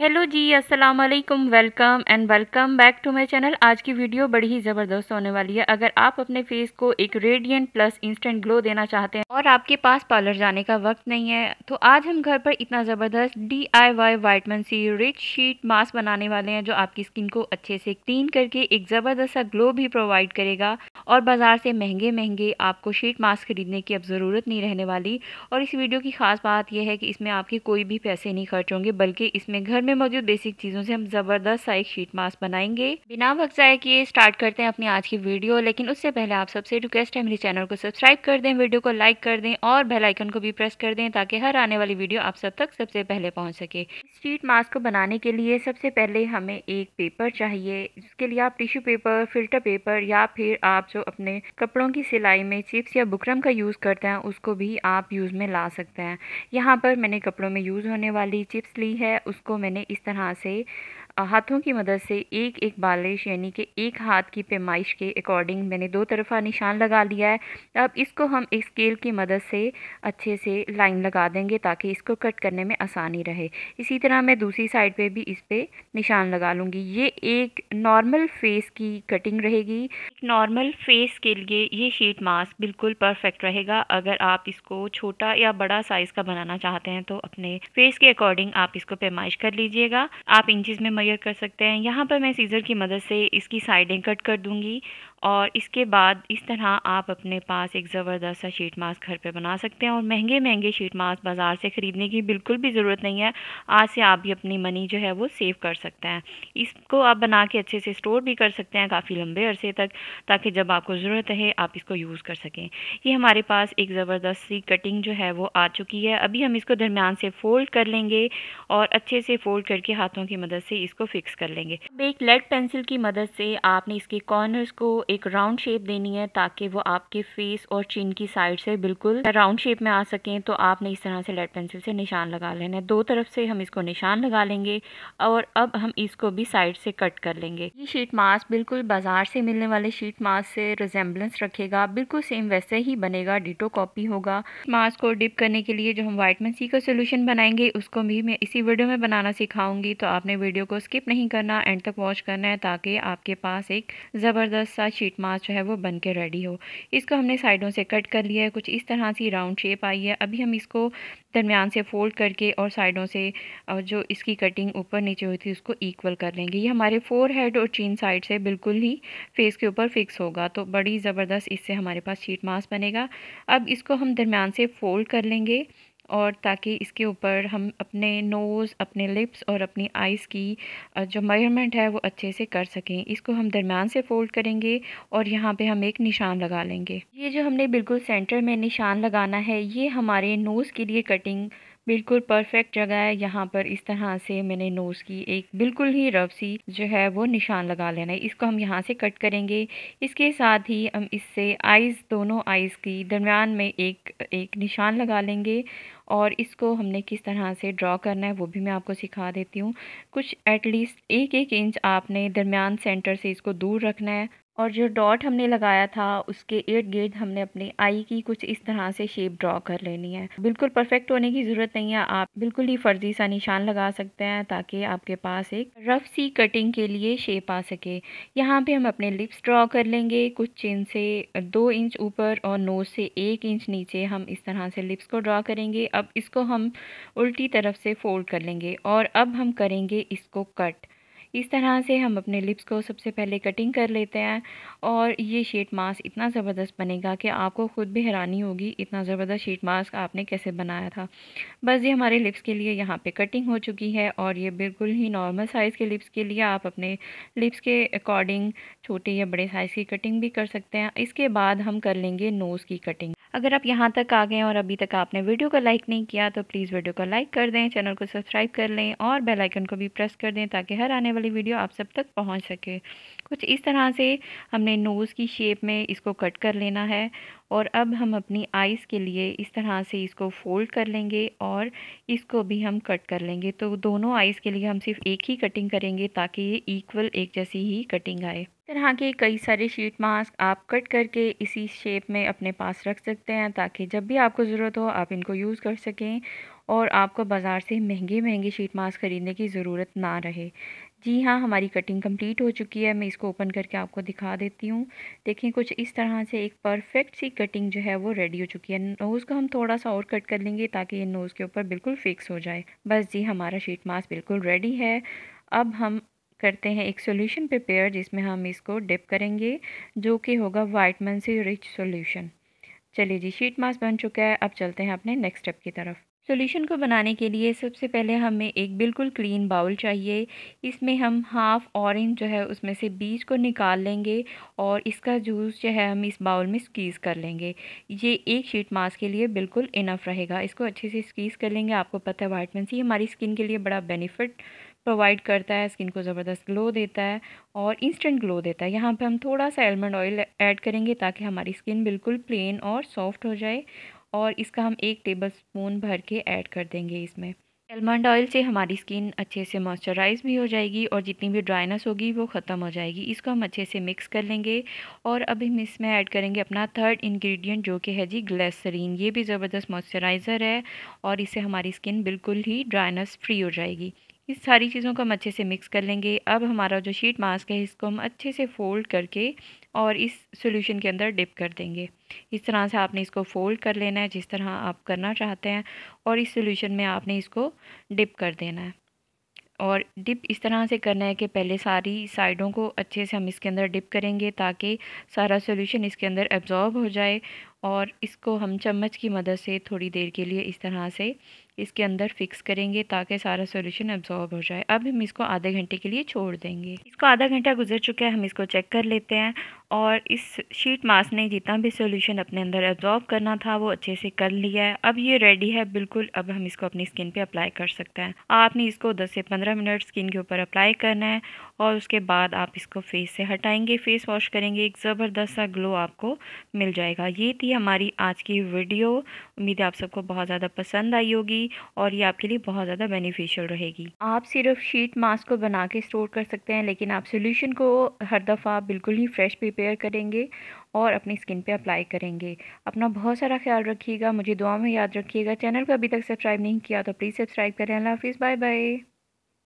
hello ji अस्सलाम वालेकुम welcome and welcome back to my channel आज की वीडियो बड़ी ही ज़बरदस्त होने वाली है अगर आप अपने फेस को एक रेडिएंट प्लस इंस्टेंट ग्लो देना चाहते हैं और आपके पास पार्लर जाने का वक्त नहीं है तो आज हम घर पर इतना ज़बरदस्त D I Y vitamin C rich sheet mask बनाने वाले हैं जो आपकी स्किन को अच्छे से क्लीन करके एक ज़बरदस्त सा ग्लो भी प्रोवाइड करेगा और बाज़ार से महंगे महंगे आपको शीट मास्क खरीदने की अब ज़रूरत नहीं रहने वाली और इस वीडियो की खास बात यह है कि इसमें आपके कोई भी पैसे नहीं खर्च होंगे बल्कि इसमें घर में मौजूद बेसिक चीज़ों से हम ज़बरदस्त सा एक शीट मास्क बनाएंगे बिना वक्त जाए किए स्टार्ट करते हैं अपनी आज की वीडियो लेकिन उससे पहले आप सबसे रिक्वेस्ट है मेरे चैनल को सब्सक्राइब कर दें वीडियो को लाइक कर दें और बेलाइकन को भी प्रेस कर दें ताकि हर आने वाली वीडियो आप सब तक सबसे पहले पहुँच सके शीट मास्क को बनाने के लिए सबसे पहले हमें एक पेपर चाहिए जिसके लिए आप टिश्यू पेपर फिल्टर पेपर या फिर आप जो अपने कपड़ों की सिलाई में चिप्स या बुकरम का यूज़ करते हैं उसको भी आप यूज़ में ला सकते हैं यहाँ पर मैंने कपड़ों में यूज़ होने वाली चिप्स ली है उसको मैंने इस तरह से हाथों की मदद से एक एक बालिश यानी कि एक हाथ की पैमाइश के अकॉर्डिंग मैंने दो तरफा निशान लगा लिया है अब इसको हम एक स्केल की मदद से अच्छे से लाइन लगा देंगे ताकि इसको कट करने में आसानी रहे इसी तरह मैं दूसरी साइड पे भी इस पर निशान लगा लूँगी ये एक नॉर्मल फेस की कटिंग रहेगी नॉर्मल फेस के लिए ये शीट मास्क बिल्कुल परफेक्ट रहेगा अगर आप इसको छोटा या बड़ा साइज़ का बनाना चाहते हैं तो अपने फेस के अकॉर्डिंग आप इसको पैमाइश कर लीजिएगा आप इंचज़ में हायर कर सकते हैं यहाँ पर मैं सीज़र की मदद से इसकी साइडें कट कर दूँगी और इसके बाद इस तरह आप अपने पास एक ज़बरदस्त सा शीट मास्क घर पे बना सकते हैं और महंगे महंगे शीट मास्क बाज़ार से ख़रीदने की बिल्कुल भी ज़रूरत नहीं है आज से आप भी अपनी मनी जो है वो सेव कर सकते हैं इसको आप बना के अच्छे से स्टोर भी कर सकते हैं काफ़ी लंबे अरसे तक ताकि जब आपको ज़रूरत है आप इसको यूज़ कर सकें ये हमारे पास एक ज़बरदस्त सी कटिंग जो है वो आ चुकी है अभी हम इसको दरमियान से फ़ोल्ड कर लेंगे और अच्छे से फ़ोल्ड करके हाथों की मदद से इसको फ़िक्स कर लेंगे एक लेड पेंसिल की मदद से आपने इसके कॉर्नर्स को एक एक राउंड शेप देनी है ताकि वो आपके फेस और चिन की साइड से बिल्कुल राउंड शेप में आ सकें तो आपने इस तरह से लेड पेंसिल से निशान लगा लेना है दो तरफ से हम इसको निशान लगा लेंगे और अब हम इसको भी साइड से कट कर लेंगे ये शीट मास्क बिल्कुल बाजार से मिलने वाले शीट मास्क से रिजेंबलेंस रखेगा बिल्कुल सेम वैसे ही बनेगा डिटो कॉपी होगा मास्क को डिप करने के लिए जो हम वाइटमैन सी का सोल्यूशन बनाएंगे उसको भी मैं इसी वीडियो में बनाना सिखाऊंगी तो आपने वीडियो को स्किप नहीं करना एंड तक वॉच करना है ताकि आपके पास एक ज़बरदस्त सा शीट शीट मास्क जो है वो बन के रेडी हो इसको हमने साइडों से कट कर लिया है कुछ इस तरह से राउंड शेप आई है अभी हम इसको दरमियान से फोल्ड करके और साइडों से जो इसकी कटिंग ऊपर नीचे हुई थी उसको इक्वल कर लेंगे ये हमारे फोर हेड और चीन साइड से बिल्कुल ही फेस के ऊपर फिक्स होगा तो बड़ी ज़बरदस्त इससे हमारे पास शीट मास्क बनेगा अब इसको हम दरमियान से फोल्ड कर लेंगे और ताकि इसके ऊपर हम अपने नोज़ अपने लिप्स और अपनी आइज़ की जो मेजरमेंट है वो अच्छे से कर सकें इसको हम दरमियान से फ़ोल्ड करेंगे और यहाँ पे हम एक निशान लगा लेंगे ये जो हमने बिल्कुल सेंटर में निशान लगाना है ये हमारे नोज़ के लिए कटिंग बिल्कुल परफेक्ट जगह है यहाँ पर इस तरह से मैंने नोज़ की एक बिल्कुल ही रफ सी जो है वो निशान लगा लेना है इसको हम यहाँ से कट करेंगे इसके साथ ही हम इससे आइज़ दोनों आइज़ की दरमियान में एक एक निशान लगा लेंगे और इसको हमने किस तरह से ड्रॉ करना है वो भी मैं आपको सिखा देती हूँ कुछ एटलीस्ट एक एक इंच आपने दरमियान सेंटर से इसको दूर रखना है और जो डॉट हमने लगाया था उसके इर्द गिर्द हमने अपनी आई की कुछ इस तरह से शेप ड्रॉ कर लेनी है बिल्कुल परफेक्ट होने की ज़रूरत नहीं है आप बिल्कुल ही फर्जी सा निशान लगा सकते हैं ताकि आपके पास एक रफ सी कटिंग के लिए शेप आ सके यहाँ पे हम अपने लिप्स ड्रॉ कर लेंगे कुछ चिन से दो इंच ऊपर और नोज से एक इंच नीचे हम इस तरह से लिप्स को ड्रॉ करेंगे अब इसको हम उल्टी तरफ से फोल्ड कर लेंगे और अब हम करेंगे इसको कट इस तरह से हम अपने लिप्स को सबसे पहले कटिंग कर लेते हैं और ये शीट मास्क इतना ज़बरदस्त बनेगा कि आपको ख़ुद भी हैरानी होगी इतना ज़बरदस्त शीट मास्क आपने कैसे बनाया था बस ये हमारे लिप्स के लिए यहाँ पे कटिंग हो चुकी है और ये बिल्कुल ही नॉर्मल साइज़ के लिप्स के लिए आप अपने लिप्स के अकॉर्डिंग छोटे या बड़े साइज़ की कटिंग भी कर सकते हैं इसके बाद हम कर लेंगे नोज़ की कटिंग अगर आप यहाँ तक आ गए और अभी तक आपने वीडियो को लाइक नहीं किया तो प्लीज़ वीडियो को लाइक कर दें चैनल को सब्सक्राइब कर लें और बेलाइकन को भी प्रेस कर दें ताकि हर आने वाली वीडियो आप सब तक पहुंच सके कुछ इस तरह से हमने नोज़ की शेप में इसको कट कर लेना है और अब हम अपनी आइज़ के लिए इस तरह से इसको फोल्ड कर लेंगे और इसको भी हम कट कर लेंगे तो दोनों आइज़ के लिए हम सिर्फ एक ही कटिंग करेंगे ताकि ये इक्वल एक जैसी ही कटिंग आए तरह के कई सारे शीट मास्क आप कट करके इसी शेप में अपने पास रख सकते हैं ताकि जब भी आपको ज़रूरत हो आप इनको यूज़ कर सकें और आपको बाज़ार से महंगे महंगे शीट मास्क ख़रीदने की ज़रूरत ना रहे जी हाँ हमारी कटिंग कंप्लीट हो चुकी है मैं इसको ओपन करके आपको दिखा देती हूँ देखें कुछ इस तरह से एक परफेक्ट सी कटिंग जो है वो रेडी हो चुकी है नोज़ को हम थोड़ा सा और कट कर लेंगे ताकि ये नोज़ के ऊपर बिल्कुल फिक्स हो जाए बस जी हमारा शीट मास्क बिल्कुल रेडी है अब हम करते हैं एक सोल्यूशन प्रिपेयर जिसमें हम इसको डिप करेंगे जो कि होगा वाइटमन से रिच सोल्यूशन चलिए जी शीट मास्क बन चुका है अब चलते हैं अपने नेक्स्ट स्टेप की तरफ सॉल्यूशन को बनाने के लिए सबसे पहले हमें एक बिल्कुल क्लीन बाउल चाहिए इसमें हम हाफ़ ऑरेंज जो है उसमें से बीज को निकाल लेंगे और इसका जूस जो है हम इस बाउल में स्कीज़ कर लेंगे ये एक शीट मास्क के लिए बिल्कुल इनफ रहेगा इसको अच्छे से स्कीज़ कर लेंगे आपको पता है वाइटमिन सी हमारी स्किन के लिए बड़ा बेनिफिट प्रोवाइड करता है स्किन को ज़बरदस्त ग्लो देता है और इंस्टेंट ग्लो देता है यहाँ पे हम थोड़ा सा एलमंड ऑयल ऐड करेंगे ताकि हमारी स्किन बिल्कुल प्लेन और सॉफ्ट हो जाए और इसका हम एक टेबल स्पून भर के ऐड कर देंगे इसमें एलमंड ऑयल से हमारी स्किन अच्छे से मॉइस्चराइज भी हो जाएगी और जितनी भी ड्राइनेस होगी वो ख़त्म हो जाएगी इसको हम अच्छे से मिक्स कर लेंगे और अब हम इसमें ऐड करेंगे अपना थर्ड इंग्रेडिएंट जो कि है जी ग्लेसरीन ये भी ज़बरदस्त मॉइस्चराइज़र है और इससे हमारी स्किन बिल्कुल ही ड्राइनेस फ्री हो जाएगी इस सारी चीज़ों को हम अच्छे से मिक्स कर लेंगे अब हमारा जो शीट मास्क है इसको हम अच्छे से फोल्ड करके और इस सॉल्यूशन के अंदर डिप कर देंगे इस तरह से आपने इसको फोल्ड कर लेना है जिस तरह आप करना चाहते हैं और इस सॉल्यूशन में आपने इसको डिप कर देना है और डिप इस तरह से करना है कि पहले सारी साइडों को अच्छे से हम इसके अंदर डिप करेंगे ताकि सारा सॉल्यूशन इसके अंदर एब्जॉर्ब हो जाए और इसको हम चम्मच की मदद से थोड़ी देर के लिए इस तरह से इसके अंदर फिक्स करेंगे ताकि सारा सॉल्यूशन एब्जॉर्ब हो जाए अब हम इसको आधे घंटे के लिए छोड़ देंगे इसको आधा घंटा गुजर चुका है हम इसको चेक कर लेते हैं और इस शीट मास्क ने जितना भी सोल्यूशन अपने अंदर एब्जॉर्ब करना था वो अच्छे से कर लिया है अब ये रेडी है बिल्कुल अब हम इसको अपनी स्किन पे अप्लाई कर सकते हैं आपने इसको 10 से 15 मिनट स्किन के ऊपर अप्लाई करना है और उसके बाद आप इसको फेस से हटाएंगे फेस वॉश करेंगे एक ज़बरदस्त सा ग्लो आपको मिल जाएगा ये थी हमारी आज की वीडियो उम्मीद है आप सबको बहुत ज़्यादा पसंद आई होगी और ये आपके लिए बहुत ज़्यादा बेनिफिशियल रहेगी आप सिर्फ शीट मास्क को बना के स्टोर कर सकते हैं लेकिन आप सोल्यूशन को हर दफ़ा बिल्कुल ही फ्रेश पेपर प्रिपेयर करेंगे और अपनी स्किन पे अप्लाई करेंगे अपना बहुत सारा ख्याल रखिएगा मुझे दुआ में याद रखिएगा चैनल को अभी तक सब्सक्राइब नहीं किया तो प्लीज़ सब्सक्राइब करें अल्लाह हाफिज़ बाय बाय